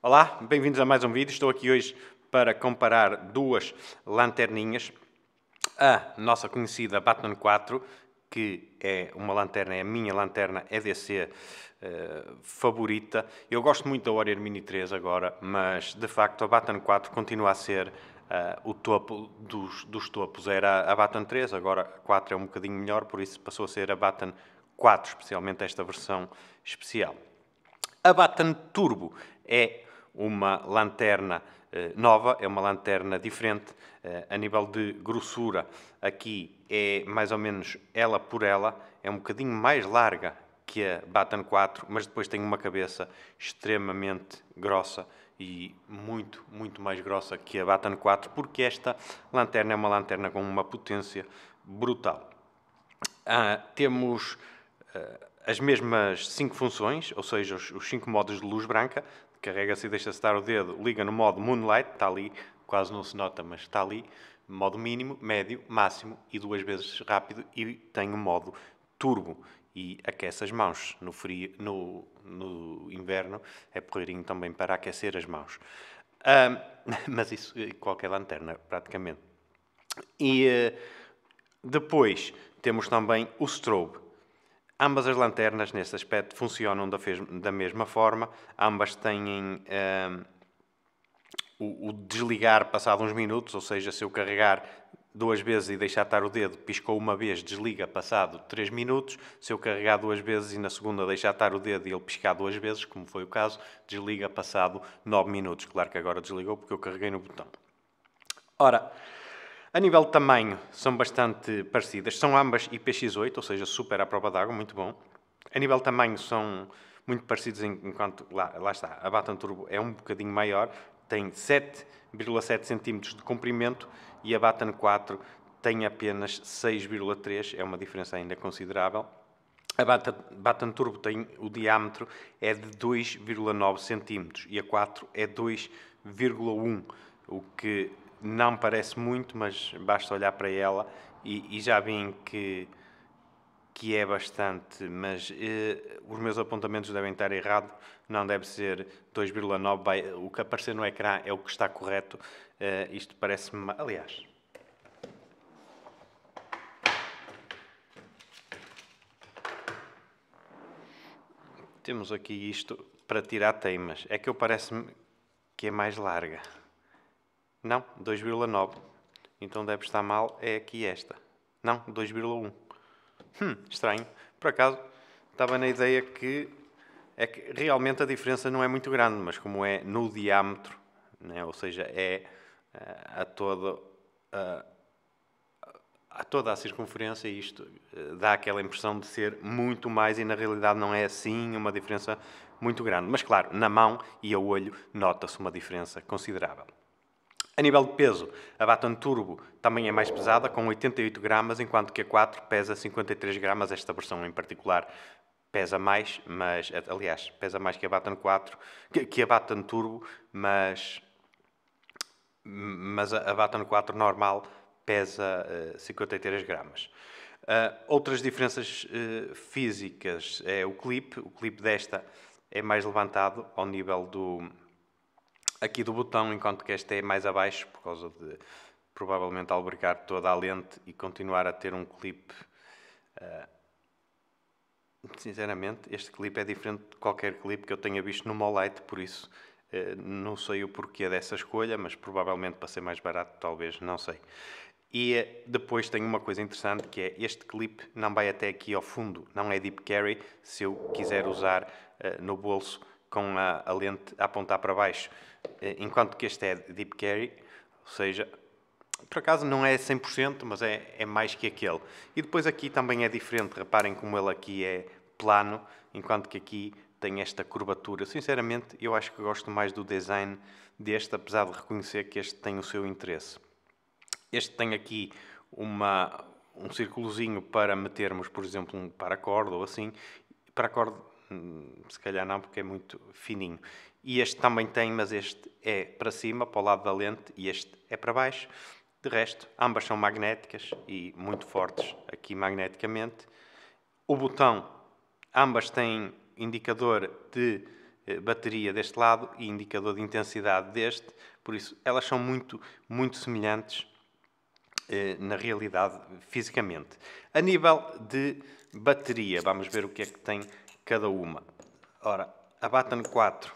Olá, bem-vindos a mais um vídeo. Estou aqui hoje para comparar duas lanterninhas. A nossa conhecida Batman 4, que é uma lanterna, é a minha lanterna EDC é uh, eh, favorita. Eu gosto muito da Warrior Mini 3 agora, mas de facto a Batman 4 continua a ser uh, o topo dos, dos, topos. Era a Batman 3, agora a 4 é um bocadinho melhor, por isso passou a ser a Batman 4, especialmente esta versão especial. A Batman Turbo é uma lanterna eh, nova, é uma lanterna diferente eh, a nível de grossura. Aqui é mais ou menos ela por ela, é um bocadinho mais larga que a Batan 4, mas depois tem uma cabeça extremamente grossa e muito, muito mais grossa que a Batan 4, porque esta lanterna é uma lanterna com uma potência brutal. Ah, temos ah, as mesmas cinco funções, ou seja, os, os cinco modos de luz branca, carrega-se assim, e deixa-se dar o dedo, liga no modo Moonlight, está ali, quase não se nota, mas está ali, modo mínimo, médio, máximo e duas vezes rápido e tem o modo turbo e aquece as mãos. No, frio, no, no inverno é porreirinho também para aquecer as mãos. Um, mas isso eh, qualquer lanterna, praticamente. E eh, depois temos também o strobe, Ambas as lanternas, nesse aspecto, funcionam da, da mesma forma, ambas têm um, ehm, o, o desligar passado uns minutos, ou seja, se eu carregar duas vezes e deixar estar o dedo, piscou uma vez, desliga passado 3 minutos. Se eu carregar duas vezes e na segunda deixar estar o dedo e ele piscar duas vezes, como foi o caso, desliga passado 9 minutos. Claro que agora desligou porque eu carreguei no botão. Ora, a nível de tamanho, são bastante parecidas. São ambas IPX8, ou seja, super à prova d'água, muito bom. A nível de tamanho, são muito parecidos enquanto, lá, lá está, a Baton Turbo é um bocadinho maior, tem 7,7 cm de comprimento e a Baton 4 tem apenas 6,3, é uma diferença ainda considerável. A Baton Turbo tem o diâmetro é de 2,9 cm e a 4 é 2,1, o que não parece muito, mas basta olhar para ela e, e já vim que, que é bastante, mas eh, os meus apontamentos devem estar errados, não deve ser 2,9, o que aparecer no ecrã é o que está correto, eh, isto parece-me, aliás... Temos aqui isto para tirar teimas. É que eu parece-me que é mais larga. Não, 2,9. Então deve estar mal, é aqui esta. Não, 2,1. Hum, estranho. Por acaso, estava na ideia que é que realmente a diferença não é muito grande, mas como é no diâmetro, né? ou seja, é eh, a, todo, a, eh, a toda a circunferência, isto eh, dá aquela impressão de ser muito mais e na realidade não é assim uma diferença muito grande. Mas claro, na mão e ao olho nota-se uma diferença considerável. A nível de peso, a Baton Turbo também é mais pesada, com 88 gramas, enquanto que a 4 pesa 53 gramas. Esta versão em particular pesa mais, mas aliás, pesa mais que a Baton 4, que, que a Baton Turbo, mas mas a Baton 4 normal pesa uh, eh, 53 gramas. Uh, outras diferenças uh, físicas é o clipe. O clipe desta é mais levantado ao nível do, aqui do botão, enquanto que esta é mais abaixo, por causa de provavelmente albergar toda a lente e continuar a ter um clipe. Uh, sinceramente, este clipe é diferente de qualquer clipe que eu tenha visto no Molite, por isso uh, não sei o porquê dessa escolha, mas provavelmente para ser mais barato, talvez, não sei. E eh, depois tem uma coisa interessante que é este clipe não vai até aqui ao fundo, não é deep carry. Se eu quiser usar no bolso, com a, a lente a apontar para baixo, eh, enquanto que este é deep carry, ou seja, por acaso não é 100%, mas é, é mais que aquele. E depois aqui também é diferente, reparem como ele aqui é plano, enquanto que aqui tem esta curvatura. Sinceramente, eu acho que gosto mais do design deste, apesar de reconhecer que este tem o seu interesse. Este tem aqui uma, um círculozinho para metermos, por exemplo, um paracorda ou assim. Paracorda Hum, se calhar não, porque é muito fininho. E este também tem, mas este é para cima, para o lado da lente, e este é para baixo. De resto, ambas são magnéticas e muito fortes aqui magneticamente. O botão, ambas têm indicador de eh, bateria deste lado e indicador de intensidade deste, por isso elas são muito, muito semelhantes eh, na realidade, fisicamente. A nível de bateria, vamos ver o que é que tem cada uma. Ora, a Batan 4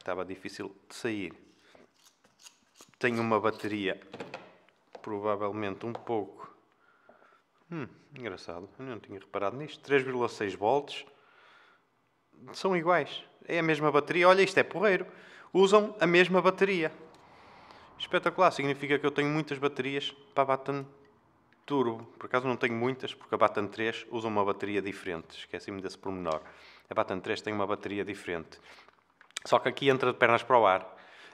estava difícil de sair. Tem uma bateria provavelmente um pouco. Hum, engraçado, eu não tinha reparado nisto. 3,6 volts são iguais. É a mesma bateria. Olha, isto é porreiro. Usam a mesma bateria. Espetacular. Significa que eu tenho muitas baterias para a Batan turbo. Por acaso não tenho muitas, porque a Batan 3 usa uma bateria diferente. Esqueci-me desse pormenor. A Batan 3 tem uma bateria diferente. Só que aqui entra de pernas para o ar.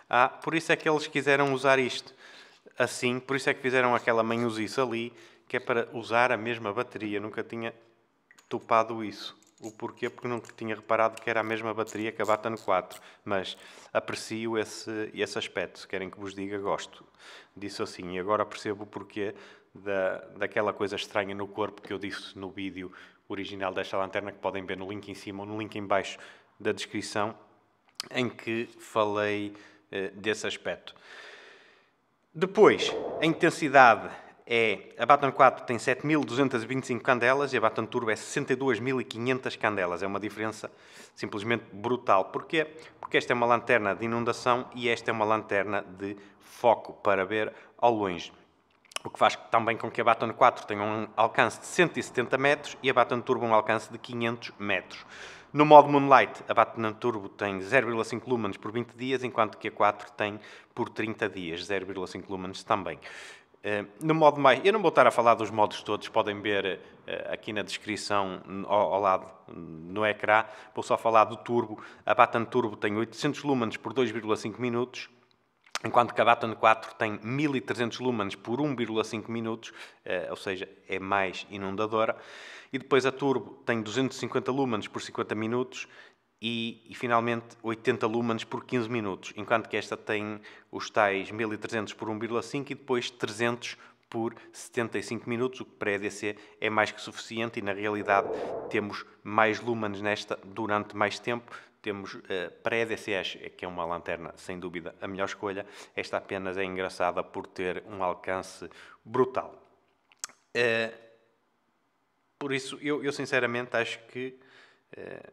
Ah, por isso é que eles quiseram usar isto assim, por isso é que fizeram aquela manhosice ali, que é para usar a mesma bateria. Nunca tinha topado isso o porquê, porque nunca tinha reparado que era a mesma bateria que a Batano 4, mas aprecio esse, esse aspecto, se querem que vos diga, gosto. Disse assim, e agora percebo o porquê da, daquela coisa estranha no corpo que eu disse no vídeo original desta lanterna, que podem ver no link em cima ou no link em baixo da descrição, em que falei eh, desse aspecto. Depois, a intensidade é a Baton 4 tem 7.225 candelas e a Baton Turbo é 62.500 candelas. É uma diferença simplesmente brutal. Porquê? Porque esta é uma lanterna de inundação e esta é uma lanterna de foco para ver ao longe. O que faz também com que a Baton 4 tenha um alcance de 170 metros e a Baton Turbo um alcance de 500 metros. No modo Moonlight, a Baton Turbo tem 0,5 lumens por 20 dias, enquanto que a 4 tem por 30 dias, 0,5 lumens também. Eh, no modo mais, eu não vou estar a falar dos modos todos, podem ver eh, aqui na descrição ao, lado no ecrã. Vou só falar do turbo. A Batan Turbo tem 800 lumens por 2,5 minutos, enquanto que a Batan 4 tem 1300 lumens por 1,5 minutos, eh, ou seja, é mais inundadora. E depois a Turbo tem 250 lumens por 50 minutos e, e, finalmente 80 lumens por 15 minutos, enquanto que esta tem os tais 1300 por 1,5 e depois 300 por 75 minutos, o que para a EDC é mais que suficiente e na realidade temos mais lumens nesta durante mais tempo. Temos uh, para a EDCS, que é uma lanterna sem dúvida a melhor escolha, esta apenas é engraçada por ter um alcance brutal. Uh, por isso, eu, eu, sinceramente acho que uh,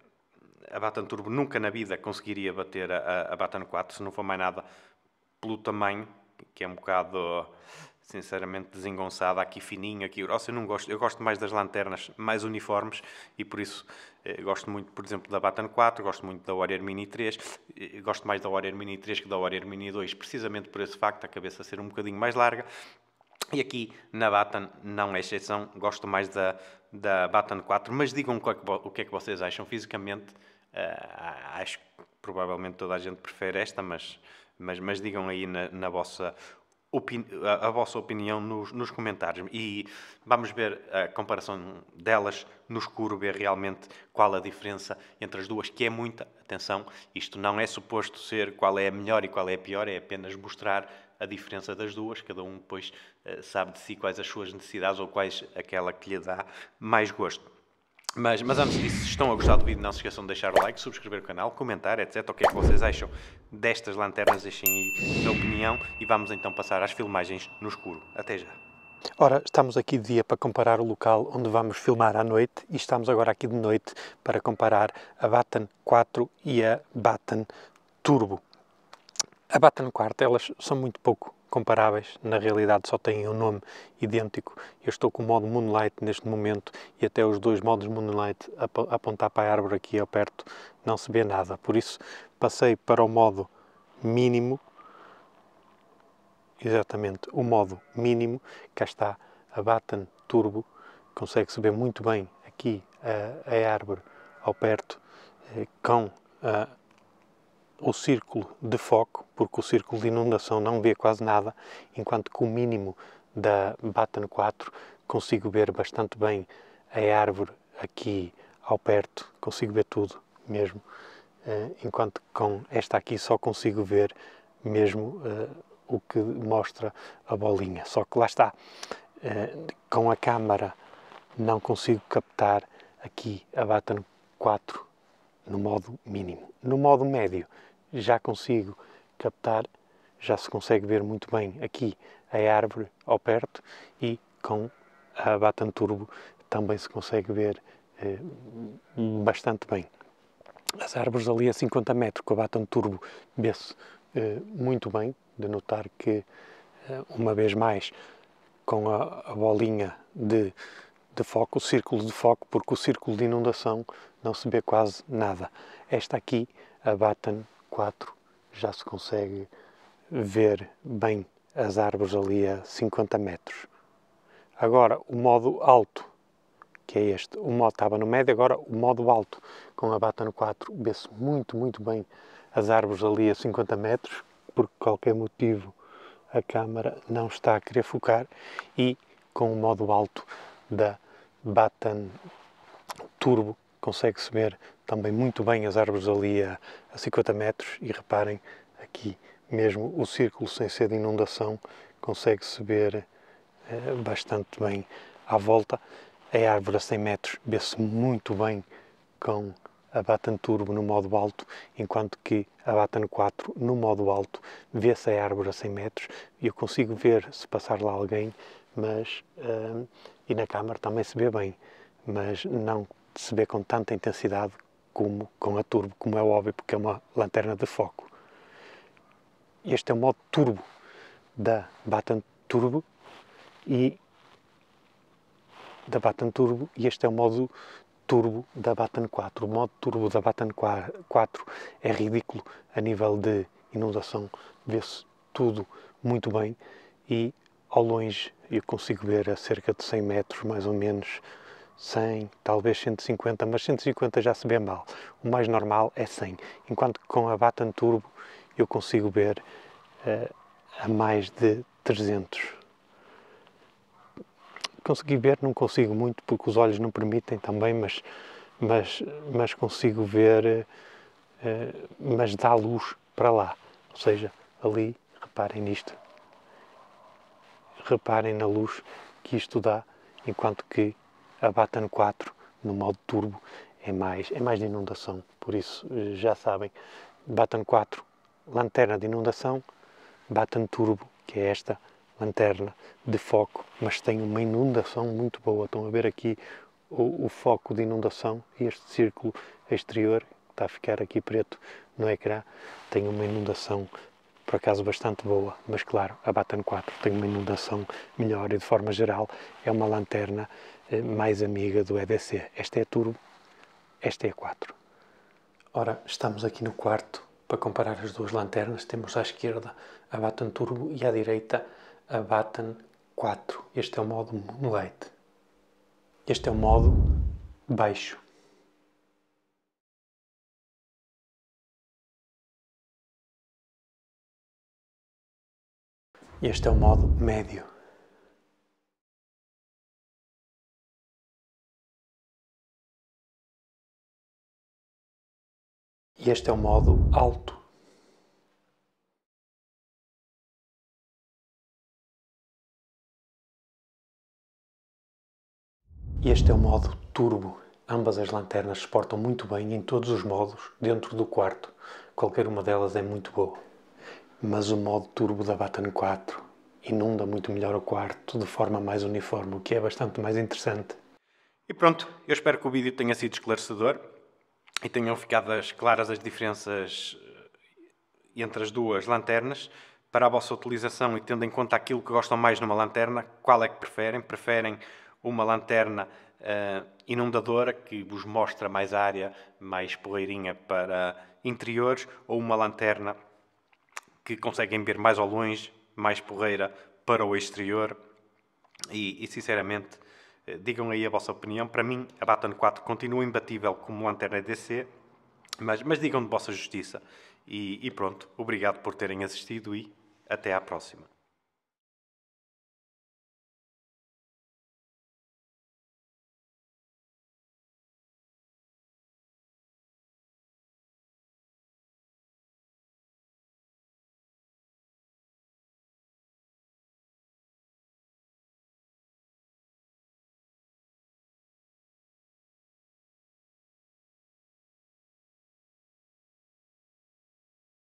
a Batan Turbo nunca na vida conseguiria bater a, a Batan 4, se não for mais nada pelo tamanho, que é um bocado sinceramente desengonçada, aqui fininho, aqui grossa, eu não gosto, eu gosto mais das lanternas mais uniformes e por isso eh, gosto muito, por exemplo, da Batan 4, gosto muito da Warrior Mini 3, eh, gosto mais da Warrior Mini 3 que da Warrior Mini 2, precisamente por esse facto, a cabeça ser um bocadinho mais larga. E aqui na Batan não é exceção, gosto mais da, da Batan 4, mas digam o que, é que, o que é que vocês acham fisicamente, eh, acho que provavelmente toda a gente prefere esta, mas, mas, mas digam aí na, na vossa a, a, vossa opinião nos, nos, comentários e vamos ver a comparação delas no escuro, ver realmente qual a diferença entre as duas, que é muita. Atenção, isto não é suposto ser qual é a melhor e qual é a pior, é apenas mostrar a diferença das duas, cada um depois eh, sabe de si quais as suas necessidades ou quais aquela que lhe dá mais gosto. Mas, mas antes disso, se estão a gostar do vídeo, não se esqueçam de deixar o like, subscrever o canal, comentar, etc. O que é que vocês acham destas lanternas? Deixem aí a opinião e vamos então passar às filmagens no escuro. Até já! Ora, estamos aqui de dia para comparar o local onde vamos filmar à noite e estamos agora aqui de noite para comparar a Batten 4 e a Batten Turbo. A Batten 4, elas são muito pouco comparáveis, na realidade só têm um nome idêntico. Eu estou com o modo Moonlight neste momento e até os dois modos Moonlight apontar para a árvore aqui ao perto não se vê nada. Por isso passei para o modo mínimo, exatamente o modo mínimo, cá está a Batten Turbo, consegue-se ver muito bem aqui a, a árvore ao perto eh, com a o círculo de foco, porque o círculo de inundação não vê quase nada, enquanto que o mínimo da Batan 4 consigo ver bastante bem a árvore aqui ao perto, consigo ver tudo mesmo, eh, enquanto com esta aqui só consigo ver mesmo eh, o que mostra a bolinha. Só que lá está, eh, com a câmara não consigo captar aqui a Batan 4 no modo mínimo. No modo médio, já consigo captar, já se consegue ver muito bem aqui a árvore ao perto e com a Batan Turbo também se consegue ver eh, bastante bem. As árvores ali a 50 metros com a Batan Turbo vê-se eh, muito bem, de notar que, eh, uma vez mais, com a, a bolinha de, de, foco, o círculo de foco, porque o círculo de inundação não se vê quase nada. Esta aqui, a Batan 4 já se consegue ver bem as árvores ali a 50 metros. Agora, o modo alto, que é este, o modo estava no médio, agora o modo alto, com a bata no 4, vê-se muito, muito bem as árvores ali a 50 metros, por qualquer motivo a câmara não está a querer focar, e com o modo alto da Batan Turbo consegue-se ver também muito bem as árvores ali a, a 50 metros e reparem aqui mesmo o círculo sem ser de inundação consegue-se ver eh, bastante bem à volta. A árvore a 100 metros vê-se muito bem com a Batan Turbo no modo alto, enquanto que a Batan 4 no modo alto vê-se a árvore a 100 metros e eu consigo ver se passar lá alguém, mas eh, e na câmara também se vê bem, mas não se vê com tanta intensidade como com a turbo, como é óbvio, porque é uma lanterna de foco. Este é o modo turbo da Baton Turbo e da Baton Turbo e este é o modo turbo da Baton 4. O modo turbo da Baton 4 é ridículo a nível de inundação, vê-se tudo muito bem e ao longe eu consigo ver a cerca de 100 metros mais ou menos 100, talvez 150, mas 150 já se vê mal. O mais normal é 100, enquanto que com a Batan Turbo eu consigo ver uh, a mais de 300. Consegui ver, não consigo muito porque os olhos não permitem também, mas, mas, mas consigo ver, uh, mas dá luz para lá. Ou seja, ali, reparem nisto, reparem na luz que isto dá, enquanto que a Batan 4 no modo turbo é mais, é mais de inundação, por isso eh, já sabem, Batan 4, lanterna de inundação, Batan Turbo, que é esta lanterna de foco, mas tem uma inundação muito boa, estão a ver aqui o, o foco de inundação e este círculo exterior, que está a ficar aqui preto no ecrã, tem uma inundação por acaso bastante boa, mas claro, a Batan 4 tem uma inundação melhor e de forma geral é uma lanterna mais amiga do EDC. Esta é turbo, esta é 4. Ora, estamos aqui no quarto para comparar as duas lanternas. Temos à esquerda a Baton Turbo e à direita a Baton 4. Este é o modo Moonlight. Este é o modo baixo. Este é o modo médio. este é o modo alto. Este é o modo turbo. Ambas as lanternas se portam muito bem em todos os modos dentro do quarto. Qualquer uma delas é muito boa. Mas o modo turbo da Batan 4 inunda muito melhor o quarto de forma mais uniforme, o que é bastante mais interessante. E pronto, eu espero que o vídeo tenha sido esclarecedor e tenham ficado as, claras as diferenças eh, entre as duas lanternas para a vossa utilização e tendo em conta aquilo que gostam mais numa lanterna, qual é que preferem? Preferem uma lanterna uh, inundadora que vos mostra mais área, mais poeirinha para interiores ou uma lanterna que conseguem ver mais ao longe, mais porreira para o exterior e, e sinceramente eh, digam aí a vossa opinião. Para mim, a Baton 4 continua imbatível como lanterna DC, mas, mas digam de vossa justiça. E, e pronto, obrigado por terem assistido e até à próxima.